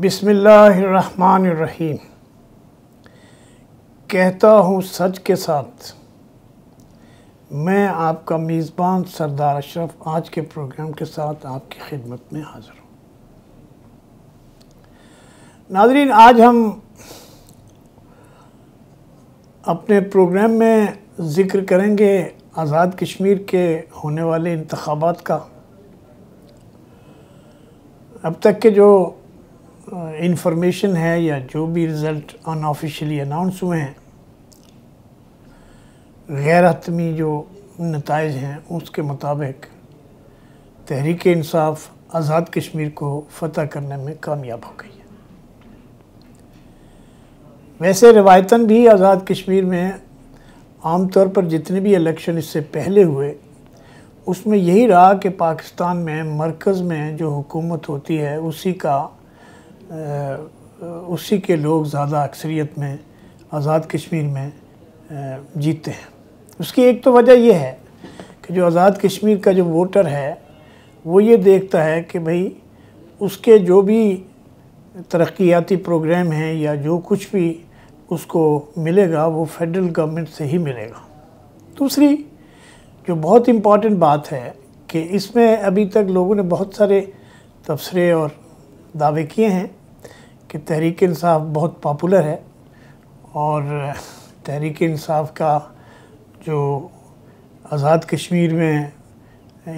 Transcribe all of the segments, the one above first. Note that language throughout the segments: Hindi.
बिसमीम कहता हूँ सच के साथ मैं आपका मेज़बान सरदार अशरफ आज के प्रोग्राम के साथ आपकी खिदमत में हाज़िर हूँ नाजरीन आज हम अपने प्रोग्राम में ज़िक्र करेंगे आज़ाद कश्मीर के होने वाले इंतबात का अब तक के जो इंफॉर्मेशन है या जो भी रिज़ल्ट अनऑफिशियली अनाउंस हुए हैं गैर हतमी जो नतज हैं उसके मुताबिक तहरीक इंसाफ आज़ाद कश्मीर को फतह करने में कामयाब हो गई है वैसे रवायता भी आज़ाद कश्मीर में आम तौर पर जितने भी इलेक्शन इससे पहले हुए उसमें यही रहा कि पाकिस्तान में मरकज़ में जो हुकूमत होती है उसी का उसी के लोग ज़्यादा अक्सरियत में आज़ाद कश्मीर में जीतते हैं उसकी एक तो वजह यह है कि जो आज़ाद कश्मीर का जो वोटर है वो ये देखता है कि भाई उसके जो भी तरक्याती प्रोग्राम हैं या जो कुछ भी उसको मिलेगा वो फेडरल गवर्नमेंट से ही मिलेगा दूसरी जो बहुत इम्पॉर्टेंट बात है कि इसमें अभी तक लोगों ने बहुत सारे तबसरे और दावे किए हैं कि तहरीक इंसाफ बहुत पॉपुलर है और तहरीक इंसाफ का जो आज़ाद कश्मीर में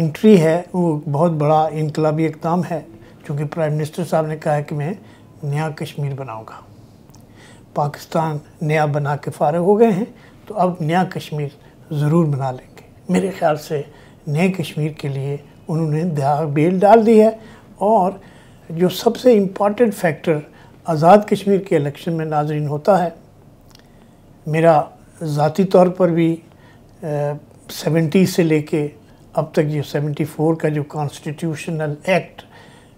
इंट्री है वो बहुत बड़ा इनकलाबी इकदाम है क्योंकि प्राइम मिनिस्टर साहब ने कहा है कि मैं नया कश्मीर बनाऊंगा पाकिस्तान नया बना के फारग हो गए हैं तो अब नया कश्मीर ज़रूर बना लेंगे मेरे ख़्याल से नए कश्मीर के लिए उन्होंने बेल डाल दी है और जो सबसे इम्पॉर्टेंट फैक्टर आज़ाद कश्मीर के इलेक्शन में नाजरीन होता है मेरा ज़ाती तौर पर भी सेवेंटी से लेके अब तक ये सेवेंटी फ़ोर का जो कॉन्स्टिट्यूशनल एक्ट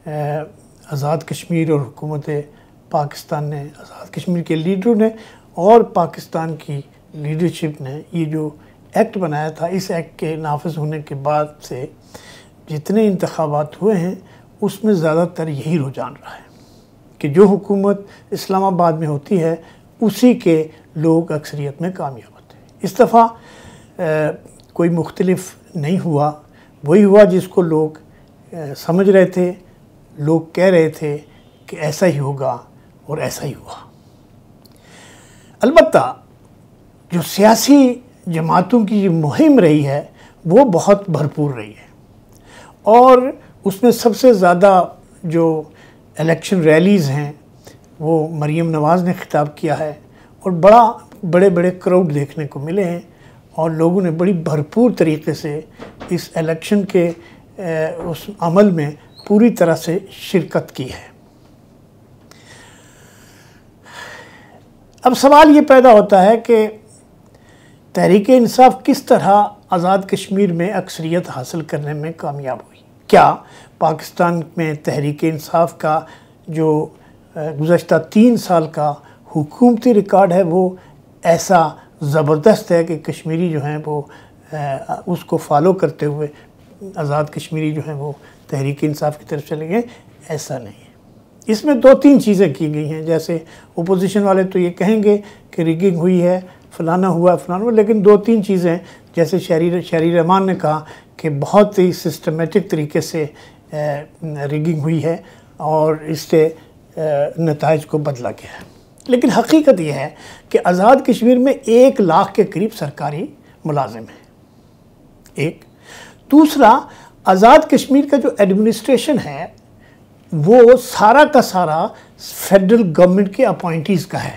आज़ाद कश्मीर और हुकूमत पाकिस्तान ने आज़ाद कश्मीर के लीडरों ने और पाकिस्तान की लीडरशिप ने ये जो एक्ट बनाया था इस एक्ट के नाफज होने के बाद से जितने इंतबात हुए हैं उसमें ज़्यादातर यही रुझान रहा है कि जो हुकूमत इस्लामाबाद में होती है उसी के लोग अक्सरियत में कामयाब होते हैं इस दफ़ा कोई मुख्तलफ नहीं हुआ वही हुआ जिसको लोग आ, समझ रहे थे लोग कह रहे थे कि ऐसा ही होगा और ऐसा ही हुआ अलबत् जो सियासी जमातों की जो मुहिम रही है वो बहुत भरपूर रही है और उसमें सबसे ज़्यादा जो इलेक्शन रैलीज़ हैं वो मरीम नवाज़ ने ख़िताब किया है और बड़ा बड़े बड़े क्राउड देखने को मिले हैं और लोगों ने बड़ी भरपूर तरीके से इस इलेक्शन के उस अमल में पूरी तरह से शिरकत की है अब सवाल ये पैदा होता है कि तहरीक इंसाफ किस तरह आज़ाद कश्मीर में अक्सरियत हासिल करने में कामयाब हुई क्या पाकिस्तान में तहरीक इंसाफ का जो गुज्त तीन साल का हुकूमती रिकॉर्ड है वो ऐसा ज़बरदस्त है कि कश्मीरी जो हैं वो उसको फॉलो करते हुए आज़ाद कश्मीरी जो हैं वो तहरीक इंसाफ की तरफ चले गए ऐसा नहीं है इसमें दो तीन चीज़ें की गई हैं जैसे ओपोजिशन वाले तो ये कहेंगे कि रिगिंग हुई है फलाना हुआ फलाना हुआ लेकिन दो तीन चीज़ें जैसे शहरी शहरी रहमान ने कहा कि बहुत ही सिस्टमेटिक तरीके से रिगिंग हुई है और इससे नतज को बदला गया है लेकिन हकीकत यह है कि आज़ाद कश्मीर में एक लाख के करीब सरकारी मुलाजिम हैं एक दूसरा आज़ाद कश्मीर का जो एडमिनिस्ट्रेशन है वो सारा का सारा फेडरल गवर्नमेंट के अपॉइंटीज़ का है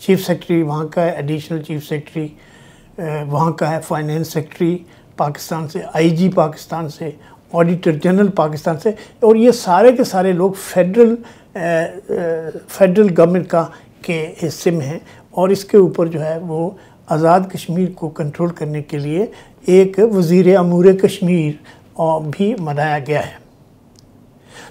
चीफ सेक्रेटरी वहाँ का है एडिशनल चीफ सेक्रेटरी वहाँ का है फाइनेंस सेक्रेटरी पाकिस्तान से आईजी पाकिस्तान से ऑडिटर जनरल पाकिस्तान से और ये सारे के सारे लोग फेडरल फेडरल गवर्नमेंट का के हिस्से में हैं और इसके ऊपर जो है वो आज़ाद कश्मीर को कंट्रोल करने के लिए एक वज़ी अमूर कश्मीर और भी मनाया गया है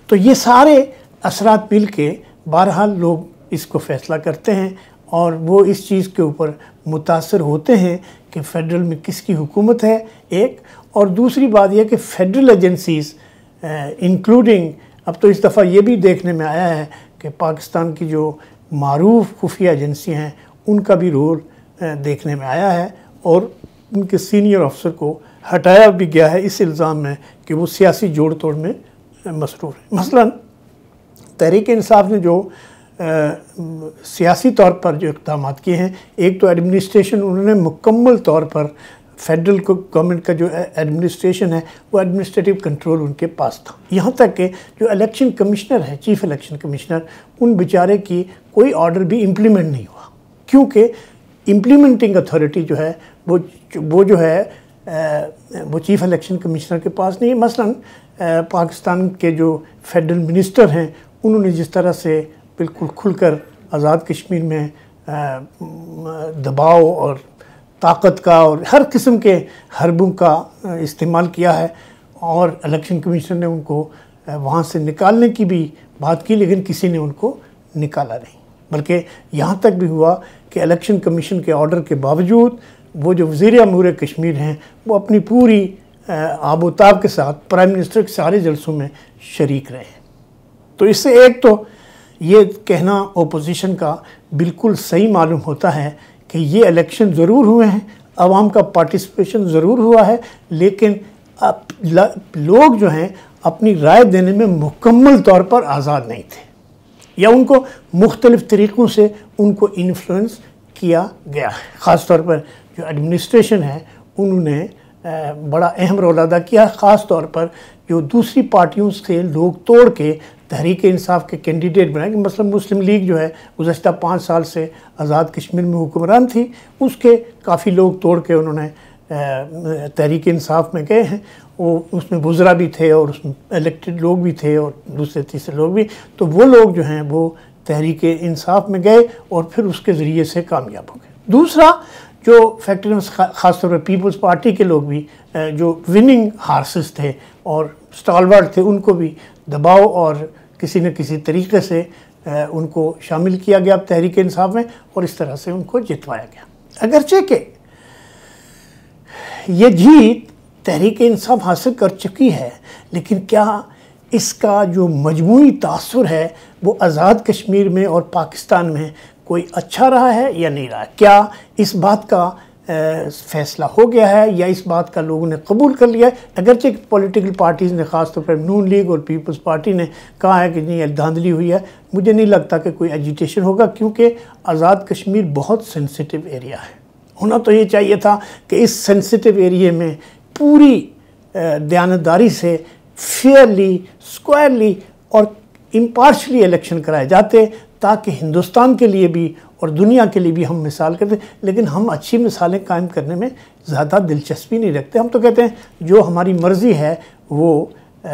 तो ये सारे असरात मिल के बहरहाल लोग इसको फैसला करते हैं और वो इस चीज़ के ऊपर मुतासर होते हैं कि फेडरल में किसकी हुकूमत है एक और दूसरी बात यह कि फेडरल एजेंसीज़ इंक्लूडिंग अब तो इस दफ़ा ये भी देखने में आया है कि पाकिस्तान की जो मरूफ खुफिया एजेंसियाँ हैं उनका भी रोल देखने में आया है और उनके सीनियर अफसर को हटाया भी गया है इस इल्ज़ाम में कि वो सियासी जोड़ तोड़ में मसरूर है मसला तहरीक इंसाफ ने जो सियासी तौर पर जो इकदाम किए हैं एक तो एडमिनिस्ट्रेशन उन्होंने मुकम्मल तौर पर फेडरल गवर्नमेंट का जो एडमिनिस्ट्रेशन है वो एडमिनिस्ट्रेटिव कंट्रोल उनके पास था यहाँ तक कि जो इलेक्शन कमिश्नर है चीफ इलेक्शन कमिश्नर उन बेचारे की कोई ऑर्डर भी इम्प्लीमेंट नहीं हुआ क्योंकि इम्प्लीमेंटिंग अथॉरिटी जो है वो वो जो है वो चीफ़ इलेक्शन कमिश्नर के पास नहीं मसला पाकिस्तान के जो फेडरल मिनिस्टर हैं उन्होंने जिस तरह से बिल्कुल खुलकर आज़ाद कश्मीर में दबाव और ताकत का और हर किस्म के हरबों का इस्तेमाल किया है और इलेक्शन कमीशन ने उनको वहाँ से निकालने की भी बात की लेकिन किसी ने उनको निकाला नहीं बल्कि यहाँ तक भी हुआ कि इलेक्शन कमीशन के ऑर्डर के बावजूद वो जो वजीर अमूर कश्मीर हैं वो अपनी पूरी आबोताब के साथ प्राइम मिनिस्टर के सारे जलसों में शरीक रहे हैं तो इससे एक तो ये कहना ओपोजिशन का बिल्कुल सही मालूम होता है कि ये इलेक्शन ज़रूर हुए हैं आवाम का पार्टिसिपेशन ज़रूर हुआ है लेकिन लोग जो हैं अपनी राय देने में मुकम्मल तौर पर आज़ाद नहीं थे या उनको मुख्तलिफ़ तरीक़ों से उनको इन्फ्लुएंस किया गया है ख़ास तौर पर जो एडमिनिस्ट्रेशन है उन्होंने बड़ा अहम रोल अदा किया ख़ास तौर पर जो दूसरी पार्टियों से लोग तोड़ के तहरीक इंसाफ के कैंडिडेट बनाए कि मसलन मुस्लिम लीग जो है गुजशत पाँच साल से आज़ाद कश्मीर में हुक्मरान थी उसके काफ़ी लोग तोड़ के उन्होंने तहरीक इंसाफ में गए हैं वो उसमें बुजरा भी थे और उसमें इलेक्टेड लोग भी थे और दूसरे तीसरे लोग भी तो वो लोग जो हैं वो तहरीक इंसाफ में गए और फिर उसके ज़रिए से कामयाब हो गए दूसरा जो फैक्ट्री में ख़ासतौर पर पीपल्स पार्टी के लोग भी जो विनिंग हार्सेस थे और स्टॉलवर्ड थे उनको भी दबाव और किसी न किसी तरीके से उनको शामिल किया गया तहरीक इंसाफ में और इस तरह से उनको जितवाया गया अगरचे के ये जीत तहरीक इंसाफ हासिल कर चुकी है लेकिन क्या इसका जो मजमू तासर है वो आज़ाद कश्मीर में और पाकिस्तान में कोई अच्छा रहा है या नहीं रहा क्या इस बात का फैसला हो गया है या इस बात का लोगों ने कबूल कर लिया है अगरचे पॉलिटिकल पार्टीज़ ने खासतौर पर नून लीग और पीपल्स पार्टी ने कहा है कि नहीं धांधली हुई है मुझे नहीं लगता कि कोई एजिटेशन होगा क्योंकि आज़ाद कश्मीर बहुत सेंसिटिव एरिया है होना तो ये चाहिए था कि इस सेंसिटिव एरिए में पूरी दयानतदारी से फेयरली स्क्वायरली और इम्पार्शली इलेक्शन कराए जाते ताकि हिंदुस्तान के लिए भी और दुनिया के लिए भी हम मिसाल करते लेकिन हम अच्छी मिसालें कायम करने में ज़्यादा दिलचस्पी नहीं रखते हम तो कहते हैं जो हमारी मर्ज़ी है वो आ,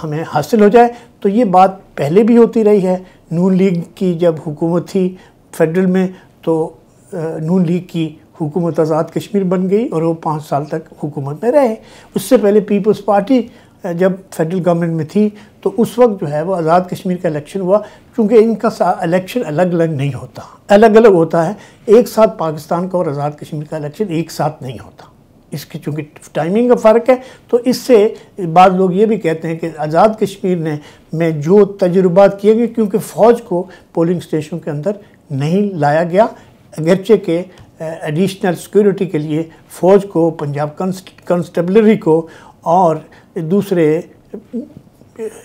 हमें हासिल हो जाए तो ये बात पहले भी होती रही है नून लीग की जब हुकूमत थी फेडरल में तो नून लीग की हुकूमत आज़ाद कश्मीर बन गई और वो पाँच साल तक हुकूमत में रहे उससे पहले पीपल्स पार्टी जब फेडरल गवर्नमेंट में थी तो उस वक्त जो है वो आज़ाद कश्मीर का इलेक्शन हुआ क्योंकि इनका इलेक्शन अलग अलग नहीं होता अलग अलग होता है एक साथ पाकिस्तान का और आज़ाद कश्मीर का इलेक्शन एक साथ नहीं होता इसकी चूँकि टाइमिंग का फ़र्क है तो इससे बाद लोग ये भी कहते हैं कि आज़ाद कश्मीर ने में जो तजुर्बा किए गए क्योंकि फ़ौज को पोलिंग स्टेशन के अंदर नहीं लाया गया अगरचे के एडिशनल सिक्योरिटी के लिए फ़ौज को पंजाब कंस्टेबलरी को और दूसरे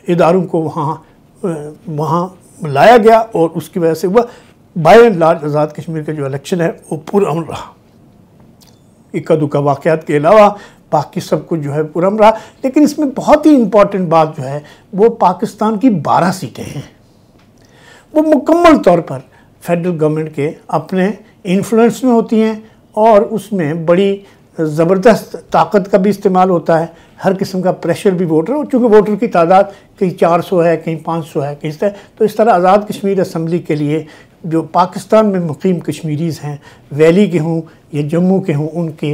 इदारों को वहाँ वहाँ लाया गया और उसकी वजह से हुआ by and large Azad Kashmir का जो इलेक्शन है वो पुरम रहा इक्का दुक्का वाक़ात के अलावा बाकी सब कुछ जो है पुरम रहा लेकिन इसमें बहुत ही इम्पॉर्टेंट बात जो है वो पाकिस्तान की बारह सीटें हैं वो मुकम्मल तौर पर फेडरल गवर्नमेंट के अपने इन्फ्लुएंस में होती हैं और उसमें बड़ी ज़बरदस्त ताकत का भी इस्तेमाल होता है हर किस्म का प्रेशर भी वोटर और चूँकि वोटर की तादाद कहीं 400 है कहीं 500 है कहीं तरह तो इस तरह आज़ाद कश्मीर असम्बली के लिए जो पाकिस्तान में मुकीम कश्मीरीज़ हैं वैली के हों या जम्मू के हों उनके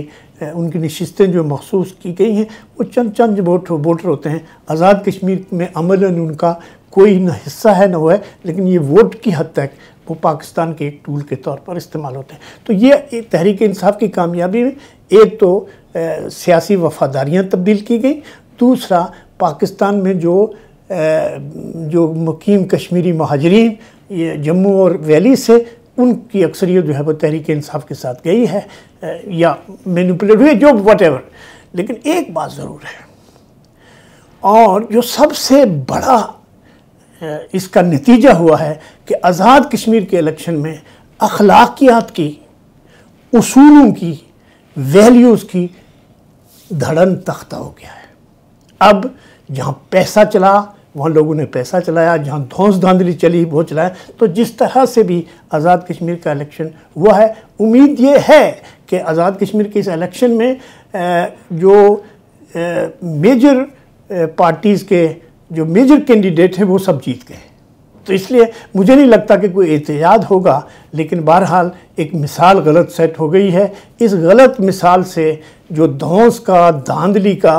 उनकी नशस्तें जो मखसूस की गई हैं वो चंद चंद वोट वोटर होते हैं आज़ाद कश्मीर में अमलन उनका कोई ना हिस्सा है ना वो है लेकिन ये वोट की हद तक वो पाकिस्तान के एक टूल के तौर पर इस्तेमाल होते हैं तो ये तहरीक इंसाफ की कामयाबी में एक तो सियासी वफादारियाँ तब्दील की गई दूसरा पाकिस्तान में जो जो मुकीम कश्मीरी महाजरीन जम्मू और वैली से उनकी अक्सरियत जो है वो तहरीक इंसाफ के साथ गई है या मैनिपुलेट हुए जो वट लेकिन एक बात ज़रूर है और जो सबसे बड़ा इसका नतीजा हुआ है कि आज़ाद कश्मीर के इलेक्शन में अखलाकियात की असूलों की वैल्यूज़ की धड़न तख्ता हो गया है अब जहाँ पैसा चला वहाँ लोगों ने पैसा चलाया जहाँ धौस धांधली चली वो चलाया तो जिस तरह से भी आज़ाद कश्मीर का इलेक्शन हुआ है उम्मीद ये है कि आज़ाद कश्मीर के इस इलेक्शन में जो मेजर पार्टीज़ के जो मेजर कैंडिडेट हैं वो सब जीत गए तो इसलिए मुझे नहीं लगता कि कोई एहतियात होगा लेकिन बहरहाल एक मिसाल गलत सेट हो गई है इस गलत मिसाल से जो धौस का धांधली का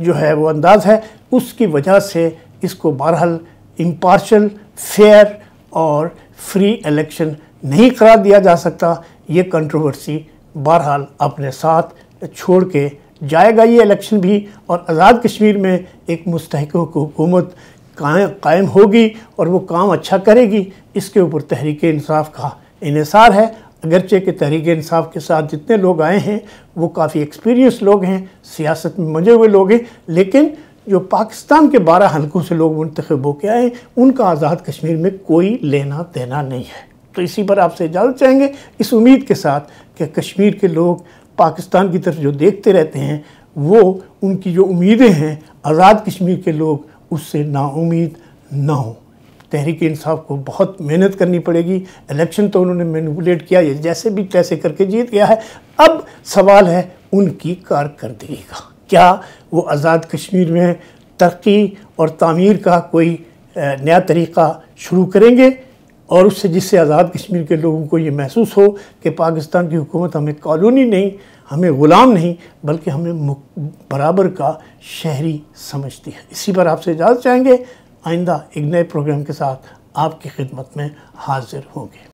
जो है वो अंदाज़ है उसकी वजह से इसको बहरहाल इम्पार्शल फेयर और फ्री इलेक्शन नहीं करार दिया जा सकता ये कंट्रोवर्सी बहरहाल अपने साथ छोड़ के जाएगा ये इलेक्शन भी और आज़ाद कश्मीर में एक मुस्तक हुकूमत कायम होगी और वो काम अच्छा करेगी इसके ऊपर तहरीक इंसाफ का इसार है अगरचे के तहरीक इंसाफ के साथ जितने लोग आए हैं वो काफ़ी एक्सपीरियंस लोग हैं सियासत में मजे हुए लोग हैं लेकिन जो पाकिस्तान के बारह हल्कों से लोग मंतखब होकर आए उनका आज़ाद कश्मीर में कोई लेना देना नहीं है तो इसी पर आपसे इजाज़त चाहेंगे इस उम्मीद के साथ कि कश्मीर के लोग पाकिस्तान की तरफ जो देखते रहते हैं वो उनकी जो उम्मीदें हैं आज़ाद कश्मीर के लोग उससे नाउमीद ना हो तहरीक इंसाफ को बहुत मेहनत करनी पड़ेगी इलेक्शन तो उन्होंने मैनिपुलेट किया है जैसे भी तैसे करके जीत गया है अब सवाल है उनकी कारकर्दगी का क्या वो आज़ाद कश्मीर में तरक्की और तामीर का कोई नया तरीक़ा शुरू करेंगे और उससे जिससे आज़ाद कश्मीर के लोगों को ये महसूस हो कि पाकिस्तान की हुकूमत हमें कॉलोनी नहीं हमें ग़ुलाम नहीं बल्कि हमें बराबर का शहरी समझती है इसी पर आपसे इजाज़त चाहेंगे आइंदा एक नए प्रोग्राम के साथ आपकी खिदमत में हाजिर होंगे